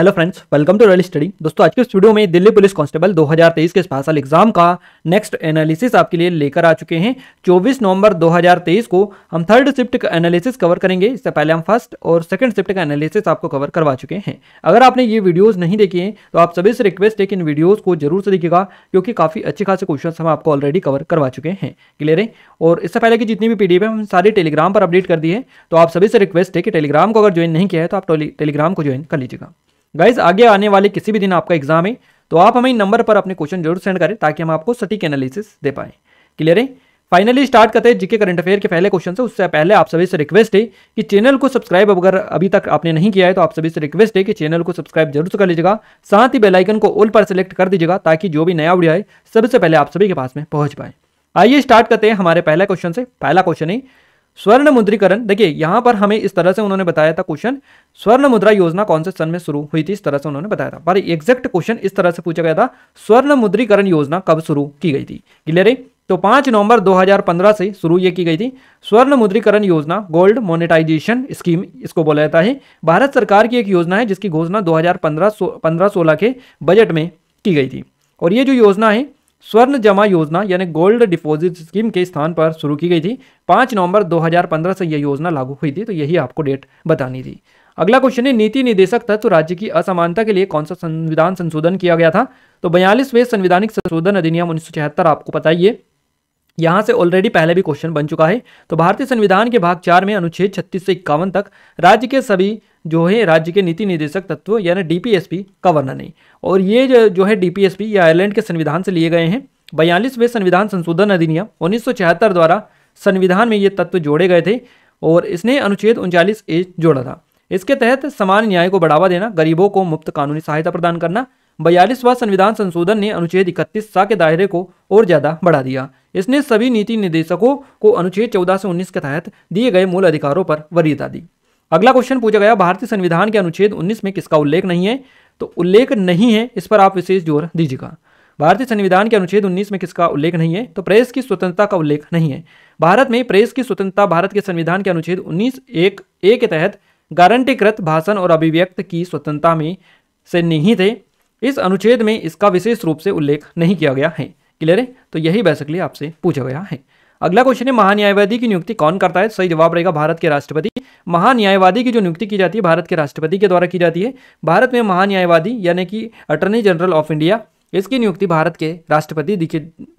hello friends welcome to Royal Study दोस्तों आज के स्टूडियो में दिल्ली पुलिस कांस्टेबल 2023 के स्पेशल एग्जाम का नेक्स्ट एनालिसिस आपके लिए लेकर आ चुके हैं 24 नवंबर 2023 को हम थर्ड शिफ्ट का एनालिसिस कवर करेंगे इससे पहले हम फर्स्ट और सेकंड शिफ्ट का एनालिसिस आपको कवर करवा चुके हैं अगर आपने ये वीडियोज़ नहीं देखी हैं तो आप सभी से रिक्वेस्ट है कि इन वीडियोज़ को जरूर से देखेगा क्योंकि काफ़ी अच्छे खासे क्वेश्चन हम आपको ऑलरेडी कवर करवा चुके हैं क्लियर है और इससे पहले की जितनी भी पी है हम सारी टेलीग्राम पर अपडेट कर दिए तो आप सभी से रिक्वेस्ट है कि टेलीग्राम को अगर ज्वाइन नहीं किया है तो आप टेलीग्राम को ज्वाइन कर लीजिएगा गाइज आगे आने वाले किसी भी दिन आपका एग्जाम है तो आप हमें नंबर पर अपने क्वेश्चन जरूर सेंड करें ताकि हम आपको सटीक एनालिसिस दे पाए क्लियर है फाइनली स्टार्ट करते हैं जीके करंट अफेयर के पहले क्वेश्चन से उससे पहले आप सभी से रिक्वेस्ट है कि चैनल को सब्सक्राइब अगर अभी तक आपने नहीं किया है तो आप सभी से रिक्वेस्ट है कि चैनल को सब्सक्राइब जरूर कर लीजिएगा साथ ही बेलाइकन को ऑल पर सेलेक्ट कर दीजिएगा ताकि जो भी नया वीडियो है सबसे पहले आप सभी के पास में पहुंच पाए आइए स्टार्ट करते हैं हमारे पहला क्वेश्चन से पहला क्वेश्चन है स्वर्ण मुद्रीकरण देखिए यहां पर हमें इस तरह से उन्होंने बताया था क्वेश्चन स्वर्ण मुद्रा योजना कौन से सन में शुरू हुई थी इस तरह से उन्होंने बताया था पर एग्जैक्ट क्वेश्चन इस तरह से पूछा गया था स्वर्ण मुद्रीकरण योजना कब शुरू की गई थी क्लियर है तो 5 नवंबर 2015 से शुरू यह की गई थी स्वर्ण मुद्रीकरण योजना गोल्ड मोनेटाइजेशन स्कीम इसको बोला जाता है भारत सरकार की एक योजना है जिसकी घोषणा 2015 पंद्रह 16 के बजट में की गई थी और ये जो योजना है स्वर्ण जमा योजना यानी गोल्ड डिपॉजिट स्कीम के स्थान पर शुरू की गई थी पाँच नवंबर 2015 से यह योजना लागू हुई थी तो यही आपको डेट बतानी थी अगला क्वेश्चन है नीति निदेशक तत्व राज्य की असमानता के लिए कौन सा संविधान संशोधन किया गया था तो बयालीसवें संविधानिक संशोधन अधिनियम उन्नीस आपको बताइए यहाँ से ऑलरेडी पहले भी क्वेश्चन बन चुका है तो भारतीय संविधान के भाग चार में अनुच्छेद छत्तीस से इक्यावन तक राज्य के सभी जो है राज्य के नीति निर्देशक तत्व यानी डीपीएसपी का वर्णन है और ये जो है डीपीएसपी ये आयरलैंड के संविधान से लिए गए हैं बयालीसवें संविधान संशोधन अधिनियम उन्नीस द्वारा संविधान में ये तत्व जोड़े गए थे और इसने अनुच्छेद उनचालीस ए जोड़ा था इसके तहत समान न्याय को बढ़ावा देना गरीबों को मुफ्त कानूनी सहायता प्रदान करना बयालीसवा संविधान संशोधन ने अनुच्छेद इकतीस सा के दायरे को और ज़्यादा बढ़ा दिया इसने सभी नीति निदेशकों को अनुच्छेद चौदह से उन्नीस के तहत दिए गए मूल अधिकारों पर वरीयता दी अगला क्वेश्चन पूछा गया भारतीय संविधान के अनुच्छेद 19 में किसका उल्लेख नहीं है तो उल्लेख नहीं है इस पर आप विशेष जोर दीजिएगा भारतीय संविधान के अनुच्छेद 19 में किसका उल्लेख नहीं है तो प्रेस की स्वतंत्रता का उल्लेख नहीं है भारत में प्रेस की स्वतंत्रता भारत के संविधान के अनुच्छेद उन्नीस एक ए के तहत गारंटीकृत भाषण और अभिव्यक्त की स्वतंत्रता में से निहित है इस अनुच्छेद में इसका विशेष रूप से उल्लेख नहीं किया गया है क्लियर है तो यही बेसिकली आपसे पूछा गया है अगला क्वेश्चन है महान्यायवादी की नियुक्ति कौन करता है सही जवाब रहेगा भारत के राष्ट्रपति महान्यायवादी की जो नियुक्ति की जाती है भारत के राष्ट्रपति के द्वारा की जाती है भारत में महान्यायवादी यानी कि अटर्नी जनरल ऑफ इंडिया इसकी नियुक्ति भारत के राष्ट्रपति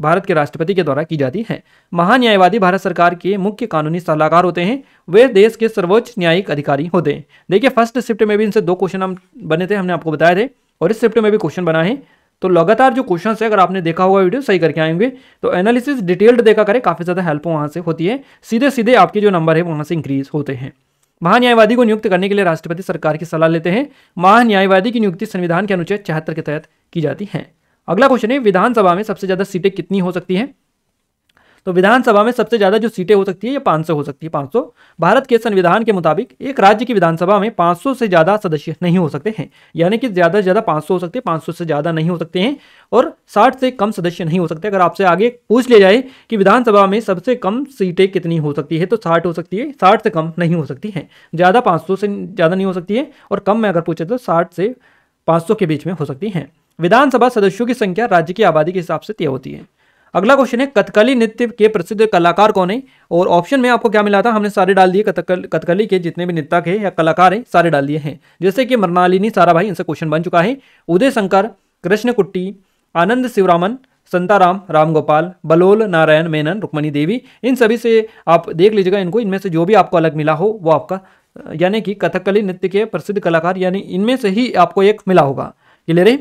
भारत के राष्ट्रपति के द्वारा की जाती है महान्यायवादी भारत सरकार के मुख्य कानूनी सलाहकार होते हैं वे देश के सर्वोच्च न्यायिक अधिकारी होते हैं देखिए फर्स्ट शिफ्ट में भी इनसे दो क्वेश्चन हम बने थे हमने आपको बताए थे और इस शिफ्ट में भी क्वेश्चन बना है तो लगातार जो क्वेश्चन है अगर आपने देखा होगा वीडियो सही करके आएंगे तो एनालिसिस डिटेल्ड देखा करें काफ़ी ज़्यादा हेल्प वहां से होती है सीधे सीधे आपके जो नंबर है वहां से इंक्रीज होते हैं महान्यायवादी को नियुक्त करने के लिए राष्ट्रपति सरकार की सलाह लेते हैं महान्यायवादी की नियुक्ति संविधान के अनुच्छेद चौहत्तर के तहत की जाती है अगला क्वेश्चन है विधानसभा में सबसे ज़्यादा सीटें कितनी हो सकती हैं तो विधानसभा में सबसे ज़्यादा जो सीटें हो सकती है ये 500 हो सकती है 500 भारत के संविधान के मुताबिक एक राज्य की विधानसभा में 500 से ज़्यादा सदस्य नहीं हो सकते हैं यानी कि ज़्यादा से ज़्यादा 500 हो सकते हैं 500 से ज़्यादा नहीं हो सकते हैं और 60 से कम सदस्य नहीं हो सकते अगर आपसे आगे पूछ लिया जाए कि विधानसभा में सबसे कम सीटें कितनी हो सकती है तो साठ हो सकती है साठ से कम नहीं हो सकती है ज़्यादा पाँच से ज़्यादा नहीं हो सकती है और कम में अगर पूछे तो साठ से पाँच के बीच में हो सकती हैं विधानसभा सदस्यों की संख्या राज्य की आबादी के हिसाब से तय होती है अगला क्वेश्चन है कथकली नृत्य के प्रसिद्ध कलाकार कौन है और ऑप्शन में आपको क्या मिला था हमने सारे डाल दिए कथकली के जितने भी नृत्यक है या कलाकार हैं सारे डाल दिए हैं जैसे कि मृणालिनी सारा भाई इनसे क्वेश्चन बन चुका है उदय शंकर कृष्ण कुट्टी आनंद शिवरामन संताराम रामगोपाल बलोल नारायण मेनन रुक्मणी देवी इन सभी से आप देख लीजिएगा इनको इनमें से जो भी आपको अलग मिला हो वो आपका यानी कि कथकली नृत्य के प्रसिद्ध कलाकार यानी इनमें से ही आपको एक मिला होगा क्लियर है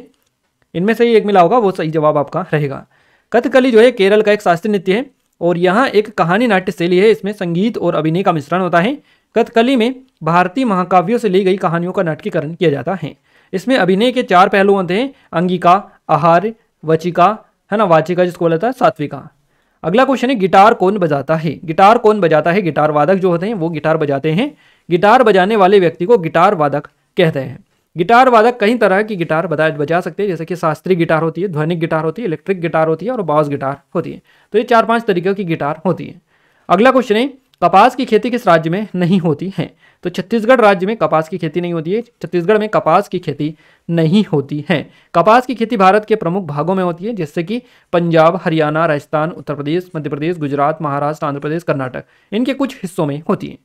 इनमें से ही एक मिला होगा वो सही जवाब आपका रहेगा कथकली जो है केरल का एक शास्त्रीय नृत्य है और यहाँ एक कहानी नाट्य शैली है इसमें संगीत और अभिनय का मिश्रण होता है कथकली में भारतीय महाकाव्यों से ली गई कहानियों का नाटकीकरण किया जाता है इसमें अभिनय के चार पहलू होते हैं अंगिका आहार वचिका है ना वाचिका जिसको बोला था सात्विका अगला क्वेश्चन है गिटार कौन बजाता है गिटार कौन बजाता है गिटार वादक जो होते हैं वो गिटार बजाते हैं गिटार बजाने वाले व्यक्ति को गिटार वादक कहते हैं गिटार वादक कई तरह की गिटार बजाए बजा सकते हैं जैसे कि शास्त्रीय गिटार होती है ध्वनिक गिटार होती है इलेक्ट्रिक गिटार होती है और बाउस गिटार होती है तो ये चार पांच तरीकों की गिटार होती है अगला क्वेश्चन है कपास की खेती किस राज्य में नहीं होती है तो छत्तीसगढ़ राज्य में कपास की खेती नहीं होती है छत्तीसगढ़ में कपास की खेती नहीं होती है कपास की खेती भारत के प्रमुख भागों में होती है जैसे कि पंजाब हरियाणा राजस्थान उत्तर प्रदेश मध्य प्रदेश गुजरात महाराष्ट्र आंध्र प्रदेश कर्नाटक इनके कुछ हिस्सों में होती है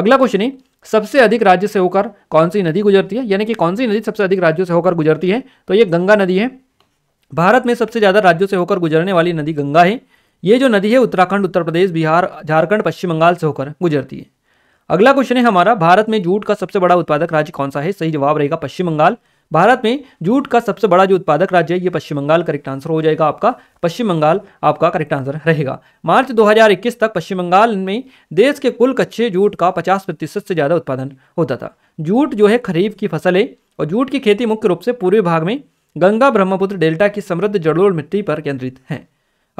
अगला क्वेश्चन है सबसे अधिक राज्य से होकर कौन सी नदी गुजरती है यानी कि कौन सी नदी सबसे अधिक राज्यों से होकर गुजरती है तो ये गंगा नदी है भारत में सबसे ज़्यादा राज्यों से होकर गुजरने वाली नदी गंगा है ये जो नदी है उत्तराखंड उत्तर प्रदेश बिहार झारखंड पश्चिम बंगाल से होकर गुजरती है अगला क्वेश्चन है हमारा भारत में जूट का सबसे बड़ा उत्पादक राज्य कौन सा है सही जवाब रहेगा पश्चिम बंगाल भारत में जूट का सबसे बड़ा जो उत्पादक राज्य है ये पश्चिम बंगाल करेक्ट आंसर हो जाएगा आपका पश्चिम बंगाल आपका करेक्ट आंसर रहेगा मार्च 2021 तक पश्चिम बंगाल में देश के कुल कच्चे जूट का 50 प्रतिशत से ज़्यादा उत्पादन होता था जूट जो है खरीफ की फसल है और जूट की खेती मुख्य रूप से पूर्वी भाग में गंगा ब्रह्मपुत्र डेल्टा की समृद्ध जड़ोल मिट्टी पर केंद्रित है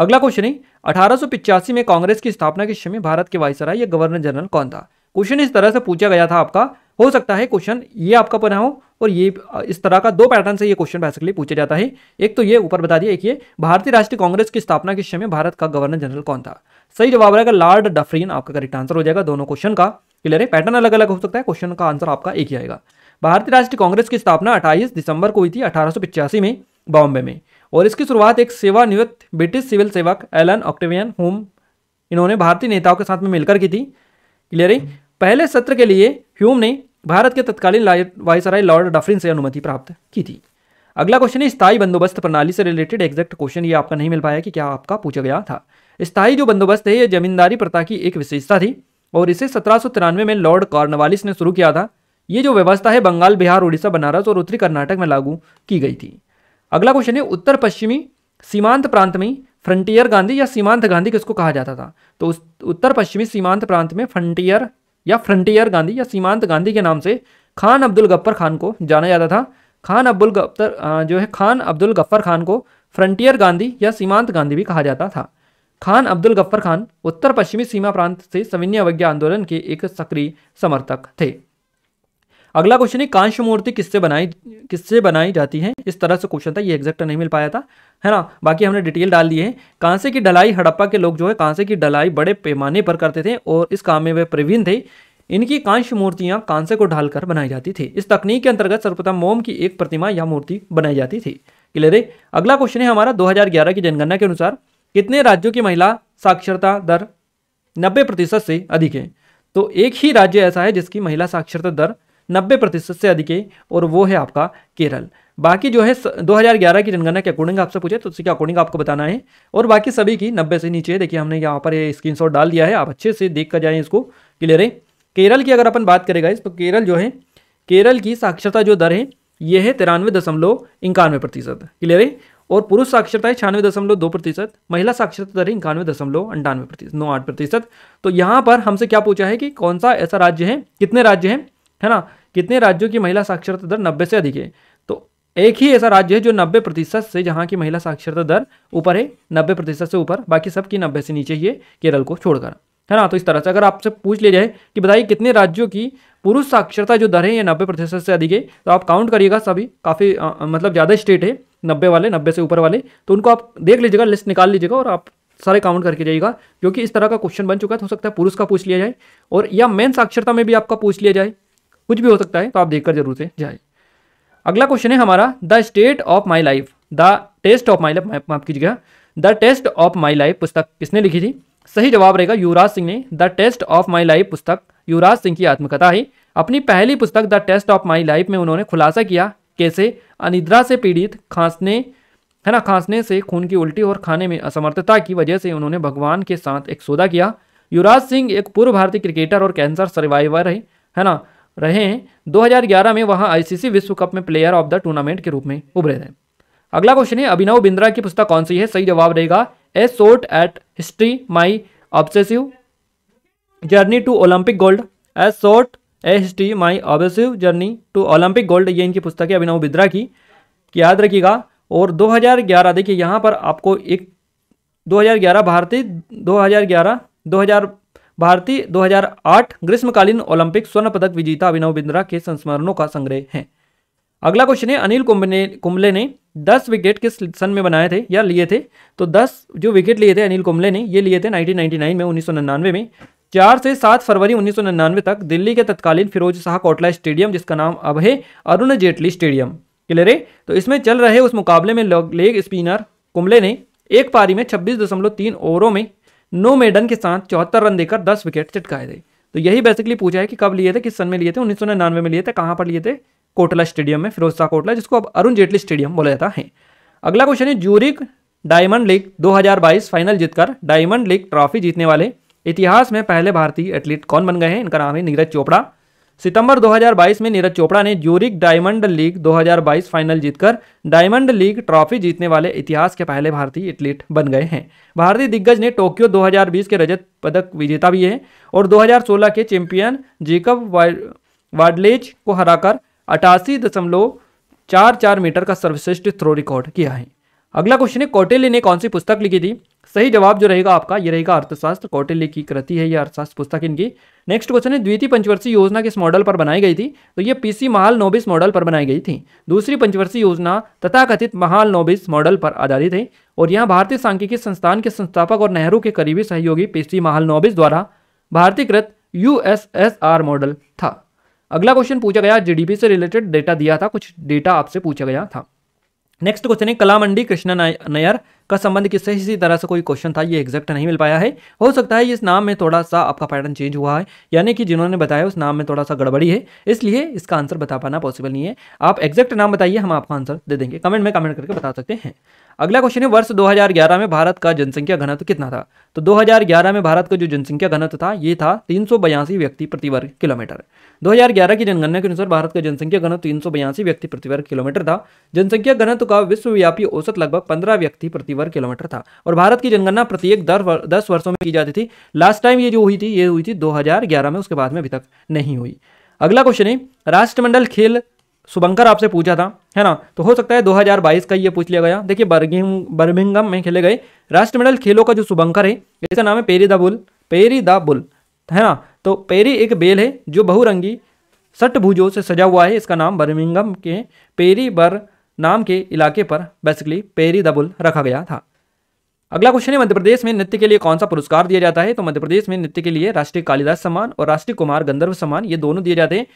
अगला क्वेश्चन है अठारह में कांग्रेस की स्थापना के समय भारत के वायसराय या गवर्नर जनरल कौन था क्वेश्चन इस तरह से पूछा गया था आपका हो सकता है क्वेश्चन ये आपका बना हो और ये इस तरह का दो पैटर्न से ये क्वेश्चन बेसिकली पूछा जाता है एक तो ये ऊपर बता दिया एक ये भारतीय राष्ट्रीय कांग्रेस की स्थापना के समय भारत का गवर्नर जनरल कौन था सही जवाब रहेगा लॉर्ड डफरीन आपका करेक्ट आंसर हो जाएगा दोनों क्वेश्चन का क्लियर है पैटर्न अलग अलग हो सकता है क्वेश्चन का आंसर आपका एक ही आएगा भारतीय राष्ट्रीय कांग्रेस की स्थापना अट्ठाईस दिसंबर को हुई थी अठारह में बॉम्बे में और इसकी शुरुआत एक सेवानिवृत्त ब्रिटिश सिविल सेवक एलन ऑक्टेवियन होम इन्होंने भारतीय नेताओं के साथ में मिलकर की थी क्लियर है पहले सत्र के लिए ह्यूम ने भारत के तत्कालीन वायसराय लॉर्ड डफरिन से अनुमति प्राप्त की थी अगला क्वेश्चन है स्थायी बंदोबस्त प्रणाली से रिलेटेड एग्जैक्ट क्वेश्चन ये आपका नहीं मिल पाया कि क्या आपका पूछा गया था स्थायी जो बंदोबस्त है ये जमींदारी प्रथा की एक विशेषता थी और इसे सत्रह में लॉर्ड कॉर्नवालिस ने शुरू किया था ये जो व्यवस्था है बंगाल बिहार उड़ीसा बनारस और उत्तरी कर्नाटक में लागू की गई थी अगला क्वेश्चन है उत्तर पश्चिमी सीमांत प्रांत में फ्रंटियर गांधी या सीमांत गांधी किसको कहा जाता था तो उत्तर पश्चिमी सीमांत प्रांत में फ्रंटियर या फ्रंटियर गांधी या सीमांत गांधी के नाम से खान अब्दुल गफ्फर खान को जाना जाता था खान अब्दुल गफ्तर जो है खान अब्दुल गफ्फर खान को फ्रंटियर गांधी या सीमांत गांधी भी कहा जाता था खान अब्दुल गफ्फर खान उत्तर पश्चिमी सीमा प्रांत से सविन्य अवज्ञा आंदोलन के एक सक्रिय समर्थक थे अगला क्वेश्चन है कांश मूर्ति किससे बनाई किससे बनाई जाती है इस तरह से क्वेश्चन था ये एग्जैक्ट नहीं मिल पाया था है ना बाकी हमने डिटेल डाल दिए हैं कांसे की ढलाई हड़प्पा के लोग जो है कांसे की ढलाई बड़े पैमाने पर करते थे और इस काम में वे प्रवीण थे इनकी कांश मूर्तियां कांसे को ढालकर बनाई जाती थी इस तकनीक के अंतर्गत सर्वप्रथम मोम की एक प्रतिमा या मूर्ति बनाई जाती थी क्लियर है अगला क्वेश्चन है हमारा 2011 की जनगणना के अनुसार कितने राज्यों की महिला साक्षरता दर नब्बे प्रतिशत से अधिक है तो एक ही राज्य ऐसा है जिसकी महिला साक्षरता दर नब्बे प्रतिशत से अधिक है और वो है आपका केरल बाकी जो है 2011 की जनगणना के अकॉर्डिंग आपसे पूछे तो उसके अकॉर्डिंग आपको बताना है और बाकी सभी की नब्बे से नीचे देखिए हमने यहाँ पर स्क्रीन शॉट डाल दिया है आप अच्छे से देख कर जाए इसको क्लियर है केरल की अगर अपन बात करेगा इस तो केरल जो है केरल की साक्षरता जो दर है यह है तिरानवे दशमलव इक्यानवे प्रतिशत क्लियर है और पुरुष साक्षरता है छियानवे दशमलव दो प्रतिशत महिला साक्षरता दर है इक्यानवे दशमलव अंठानवे प्रतिशत नौ आठ प्रतिशत तो यहाँ पर हमसे क्या पूछा है कि कौन सा ऐसा राज्य है कितने राज्य हैं है ना कितने राज्यों की महिला साक्षरता दर नब्बे से अधिक है तो एक ही ऐसा राज्य है जो नब्बे प्रतिशत से जहाँ की महिला साक्षरता दर ऊपर है नब्बे प्रतिशत से ऊपर बाकी सबकी नब्बे से नीचे ही है केरल को छोड़कर है ना तो इस तरह से अगर आपसे पूछ लिया जाए कि बताइए कितने राज्यों की पुरुष साक्षरता जो दर है ये नब्बे प्रतिशत से अधिक है तो आप काउंट करिएगा सभी काफ़ी मतलब ज़्यादा स्टेट है नब्बे वाले नब्बे से ऊपर वाले तो उनको आप देख लीजिएगा लिस्ट निकाल लीजिएगा और आप सारे काउंट करके जाइएगा क्योंकि इस तरह का क्वेश्चन बन चुका है तो हो सकता है पुरुष का पूछ लिया जाए और या मेन साक्षरता में भी आपका पूछ लिया जाए कुछ भी हो सकता है तो आप देखकर जरूर से जाए अगला क्वेश्चन है हमारा the state of my life the test of my life माफ कीजिएगा the test of my life पुस्तक किसने लिखी थी सही जवाब रहेगा युवराज सिंह ने the test of my life पुस्तक युवराज सिंह की आत्मकथा है अपनी पहली पुस्तक the test of my life में उन्होंने खुलासा किया कैसे अनिद्रा से पीड़ित खांसने है ना खांसने से खून की उल्टी और खाने में असमर्थता की वजह से उन्होंने भगवान के साथ एक सौदा किया युवराज सिंह एक पूर्व भारतीय क्रिकेटर और कैंसर सर्वाइवर है है ना रहे हैं 2011 में वहां आईसीसी विश्व कप में प्लेयर ऑफ द टूर्नामेंट के रूप में उभरे थे अगला क्वेश्चन है अभिनव बिंद्रा की पुस्तक कौन सी है सही जवाब रहेगा a shot at history my obsessive journey to Olympic gold a shot a history my obsessive journey to Olympic gold ये इनकी पुस्तक है अभिनव बिंद्रा की याद रखिएगा और 2011 देखिए यहाँ पर आपको एक 2011 भारतीय 2011 2000 भारतीय 2008 ग्रीष्मकालीन ओलंपिक स्वर्ण पदक विजेता अभिनव बिंद्रा के संस्मरणों का संग्रह है अगला क्वेश्चन है अनिल कुंबले कुंबले ने 10 विकेट किस सन में बनाए थे या लिए थे तो 10 जो विकेट लिए थे अनिल कुंबले ने ये लिए थे 1999 में उन्नीस में चार से सात फरवरी उन्नीस तक दिल्ली के तत्कालीन फिरोज शाह कोटला स्टेडियम जिसका नाम अब है अरुण जेटली स्टेडियम क्लियर है तो इसमें चल रहे उस मुकाबले में लेग स्पिनर कुंबले ने एक पारी में छब्बीस ओवरों में नो मेडन के साथ चौहत्तर रन देकर दस विकेट चिटकाए थे तो यही बेसिकली पूछा है कि कब लिए थे किस सन में लिए थे उन्नीस में लिए थे कहाँ पर लिए थे कोटला स्टेडियम में फिरोज शाह कोटला जिसको अब अरुण जेटली स्टेडियम बोला जाता है अगला क्वेश्चन है जूरिक डायमंड लीग 2022 फाइनल जीतकर डायमंड लीग ट्रॉफी जीतने वाले इतिहास में पहले भारतीय एथलीट कौन बन गए हैं इनका नाम है नीरज चोपड़ा सितंबर 2022 में नीरज चोपड़ा ने ज्यूरिक डायमंड लीग 2022 फाइनल जीतकर डायमंड लीग ट्रॉफी जीतने वाले इतिहास के पहले भारतीय एथलीट बन गए हैं भारतीय दिग्गज ने टोक्यो 2020 के रजत पदक विजेता भी है और 2016 के चैंपियन जेकब वाडलेज को हराकर अठासी दशमलव चार चार मीटर का सर्वश्रेष्ठ थ्रो रिकॉर्ड किया है अगला क्वेश्चन है कौटिल्य ने कौन सी पुस्तक लिखी थी सही जवाब जो रहेगा आपका ये रहेगा अर्थशास्त्र कौटिल्य की कृति है ये अर्थशास्त्र पुस्तक इनकी नेक्स्ट क्वेश्चन है द्वितीय पंचवर्षीय योजना किस मॉडल पर बनाई गई थी तो ये पीसी महाल नोबिस मॉडल पर बनाई गई थी दूसरी पंचवर्षीय योजना तथाकथित महाल नोबिस मॉडल पर आधारित है और यहाँ भारतीय सांख्यिकी संस्थान के संस्थापक और नेहरू के करीबी सहयोगी पीसी महाल नोबिस द्वारा एस आर मॉडल था अगला क्वेश्चन पूछा गया पी से रिलेटेड डेटा दिया था कुछ डेटा आपसे पूछा गया था नेक्स्ट क्वेश्चन है कलामंडी कृष्णा नायर का संबंध किससे इसी तरह से कोई क्वेश्चन था ये एग्जैक्ट नहीं मिल पाया है हो सकता है इस नाम में थोड़ा सा आपका पैटर्न चेंज हुआ है यानी कि जिन्होंने बताया उस नाम में थोड़ा सा गड़बड़ी है इसलिए इसका आंसर बता पाना पॉसिबल नहीं है आप एग्जैक्ट नाम बताइए हम आपका आंसर दे देंगे कमेंट में कमेंट करके बता सकते हैं अगला क्वेश्चन है वर्ष 2011 में भारत का जनसंख्या घनत्व तो कितना था तो 2011 में भारत का जो जनसंख्या घनत्व तो था ये था तीन व्यक्ति प्रति वर्ग किलोमीटर 2011 की जनगणना के अनुसार भारत का जनसंख्या घनत्व तीन व्यक्ति प्रति वर्ग किलोमीटर था जनसंख्या घनत्व का विश्वव्यापी औसत लगभग पंद्रह व्यक्ति प्रति वर्ग किलोमीटर था और भारत की जनगणना प्रत्येक दर दस वर्षों में की जाती थी लास्ट टाइम ये जो हुई थी ये हुई थी 2011 में उसके बाद में अभी तक नहीं हुई अगला क्वेश्चन है राष्ट्रमंडल खेल शुभंकर आपसे पूछा था है ना तो हो सकता है 2022 का ये पूछ लिया गया देखिए बर्गिंग बर्मिंगम में खेले गए राष्ट्रमंडल खेलों का जो शुभंकर है इसका नाम है Perry the bull Perry the bull है ना तो पेरी एक बेल है जो बहुरंगी सट सटभुजों से सजा हुआ है इसका नाम बर्मिंगम के पेरी बर नाम के इलाके पर बेसिकली पेरी दबुल रखा गया था अगला क्वेश्चन है मध्य प्रदेश में नृत्य के लिए कौन सा पुरस्कार दिया जाता है तो मध्य प्रदेश में नृत्य के लिए राष्ट्रीय कालिदास सम्मान और राष्ट्रीय कुमार गंधर्व सम्मान ये दोनों दिए जाते हैं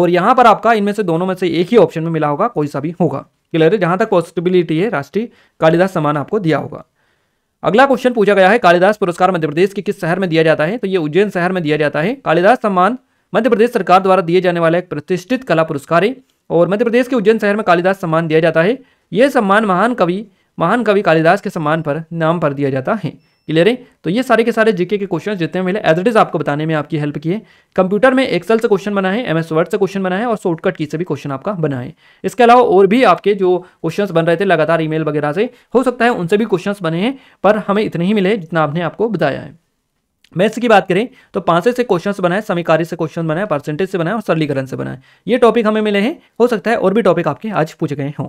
और यहाँ पर आपका इनमें से दोनों में से एक ही ऑप्शन में मिला होगा कोई सा भी होगा क्लियर है जहाँ तक पॉसिबिलिटी है राष्ट्रीय कालिदास सम्मान आपको दिया होगा अगला क्वेश्चन पूछा गया है कालिदास पुरस्कार मध्य प्रदेश के किस शहर में दिया जाता है तो ये उज्जैन शहर में दिया जाता है कालिदास सम्मान मध्य प्रदेश सरकार द्वारा दिए जाने वाला एक प्रतिष्ठित कला पुरस्कार है और मध्य प्रदेश के उज्जैन शहर में कालिदास सम्मान दिया जाता है ये सम्मान महान कवि महान कवि कालिदास के सम्मान पर नाम पर दिया जाता है क्लियर है तो ये सारे के सारे जीके के क्वेश्चन जितने मिले एज इट इज आपको बताने में आपकी हेल्प की है कंप्यूटर में एक्सेल से क्वेश्चन बना है एमएस वर्ड से क्वेश्चन बना है और शॉर्टकट की से भी क्वेश्चन आपका बना है इसके अलावा और भी आपके जो क्वेश्चंस बन रहे थे लगातार ईमेल वगैरह से हो सकता है उनसे भी क्वेश्चन बने हैं पर हमें इतने ही मिले जितना आपने आपको बताया है मैथ्स की बात करें तो पांच से क्वेश्चंस बनाए समीकारी से क्वेश्चन बनाए परसेंटेज से बनाए और सरलीकरण से बनाए ये टॉपिक हमें मिले हैं हो सकता है और भी टॉपिक आपके आज पूछे गए हों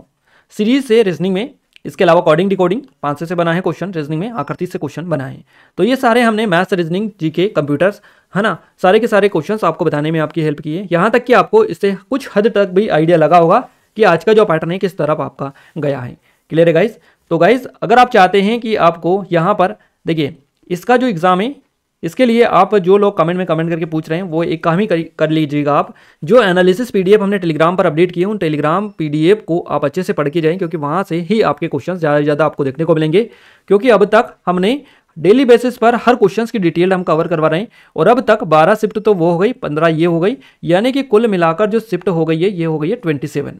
सीरीज से रीजनिंग में इसके अलावा अकॉर्डिंग डिकोडिंग पांच से बना है क्वेश्चन रीजनिंग में आकृति से क्वेश्चन बनाए तो ये सारे हमने मैथ्स रीजनिंग जी के कंप्यूटर्स है ना सारे के सारे क्वेश्चन आपको बताने में आपकी हेल्प की है यहाँ तक कि आपको इससे कुछ हद तक भी आइडिया लगा होगा कि आज का जो पैटर्न है किस तरफ आपका गया है क्लियर है गाइज तो गाइज अगर आप चाहते हैं कि आपको यहाँ पर देखिए इसका जो एग्ज़ाम है इसके लिए आप जो लोग कमेंट में कमेंट करके पूछ रहे हैं वो एक काम ही कर, लीजिएगा आप जो एनालिसिस पीडीएफ हमने टेलीग्राम पर अपडेट किए उन टेलीग्राम पीडीएफ को आप अच्छे से पढ़ के जाएं क्योंकि वहाँ से ही आपके क्वेश्चन ज़्यादा से ज़्यादा आपको देखने को मिलेंगे क्योंकि अब तक हमने डेली बेसिस पर हर क्वेश्चंस की डिटेल हम कवर करवा रहे हैं और अब तक 12 शिफ्ट तो वो हो गई 15 ये हो गई यानी कि कुल मिलाकर जो शिफ्ट हो गई है ये हो गई है 27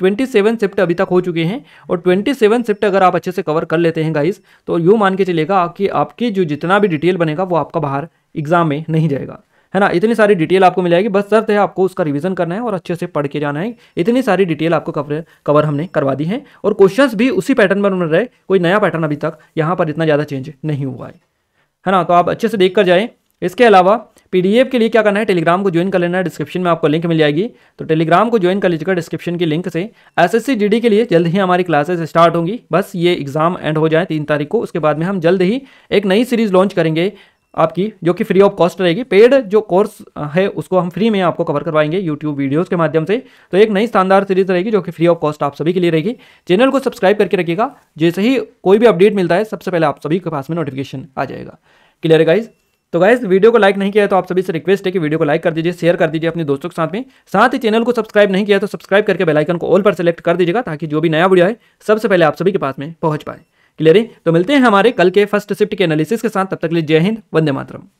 ट्वेंटी सेवन शिफ्ट अभी तक हो चुके हैं और ट्वेंटी सेवन शिफ्ट अगर आप अच्छे से कवर कर लेते हैं गाइस तो यूँ मान के चलेगा कि आपकी जो जितना भी डिटेल बनेगा वो आपका बाहर एग्जाम में नहीं जाएगा है ना इतनी सारी डिटेल आपको मिल जाएगी बस सर है आपको उसका रिवीजन करना है और अच्छे से पढ़ के जाना है इतनी सारी डिटेल आपको कवर कवर हमने करवा दी है और क्वेश्चंस भी उसी पैटर्न पर बन रहे कोई नया पैटर्न अभी तक यहाँ पर इतना ज़्यादा चेंज नहीं हुआ है है ना तो आप अच्छे से देख कर जाएँ इसके अलावा पीडीएफ के लिए क्या करना है टेलीग्राम को ज्वाइन कर लेना है डिस्क्रिप्शन में आपको लिंक मिल जाएगी तो टेलीग्राम को ज्वाइन कर लीजिएगा डिस्क्रिप्शन की लिंक से एसएससी जीडी के लिए जल्द ही हमारी क्लासेस स्टार्ट होंगी बस ये एग्जाम एंड हो जाए तीन तारीख को उसके बाद में हम जल्द ही एक नई सीरीज लॉन्च करेंगे आपकी जो कि फ्री ऑफ कॉस्ट रहेगी पेड जो कोर्स है उसको हम फ्री में आपको कवर करवाएंगे यूट्यूब वीडियोस के माध्यम से तो एक नई शानदार सीरीज रहेगी जो कि फ्री ऑफ कॉस्ट आप सभी के लिए रहेगी चैनल को सब्सक्राइब करके रखिएगा जैसे ही कोई भी अपडेट मिलता है सबसे पहले आप सभी के पास में नोटिफिकेशन आ जाएगा क्लियर गाइज तो गाइज वीडियो को लाइक नहीं किया तो आप सभी से रिक्वेस्ट है कि वीडियो को लाइक कर दीजिए शेयर कर दीजिए अपने दोस्तों के साथ में साथ ही चैनल को सब्सक्राइब नहीं किया तो सब्सक्राइब करके बेलाइकन को ऑल पर सेलेक्ट कर दीजिएगा ताकि जो भी नया वीडियो है सबसे पहले आप सभी के पास में पहुंच पाए क्लियर है तो मिलते हैं हमारे कल के फर्स्ट शिफ्ट के एनालिसिस के साथ तब तक लिए जय हिंद वंदे मातरम